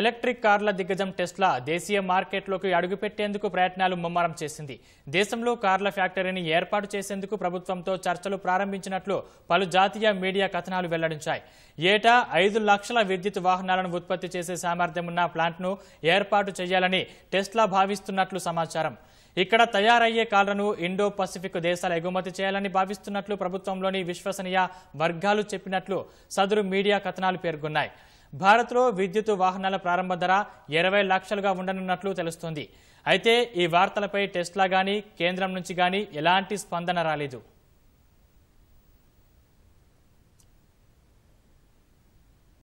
electric కార్ల దిగ్గజం Tesla దేశీయ మార్కెట్లోకి అడుగుపెట్టేందుకు ప్రయత్నాలు ముమ్మరం చేసింది దేశంలో కార్ల ఫ్యాక్టరీని ఏర్పాటు చేసేందుకు ప్రభుత్వంతో చర్చలు ప్రారంభించినట్లు పలు జాతీయ మీడియా కథనాలు వెల్లడించాయి ఏటా ఐదు లక్షల విద్యుత్ వాహనాలను ఉత్పత్తి చేసే సామర్థ్యమున్న ప్లాంట్ను ఏర్పాటు చేయాలని టెస్లా భావిస్తున్నట్లు సమాచారం ఇక్కడ తయారయ్యే కార్లను ఇండో పసిఫిక్ దేశాలు ఎగుమతి చేయాలని భావిస్తున్నట్లు ప్రభుత్వంలోని విశ్వసనీయ వర్గాలు చెప్పినట్లు సదరు మీడియా కథనాలు పేర్కొన్నాయి భారత్లో విద్యుత్ వాహనాల ప్రారంభ ధర ఇరవై లక్షలుగా ఉండనున్నట్లు తెలుస్తోంది అయితే ఈ వార్తలపై టెస్ట్లా కానీ కేంద్రం నుంచి కానీ ఎలాంటి స్పందన రాలేదు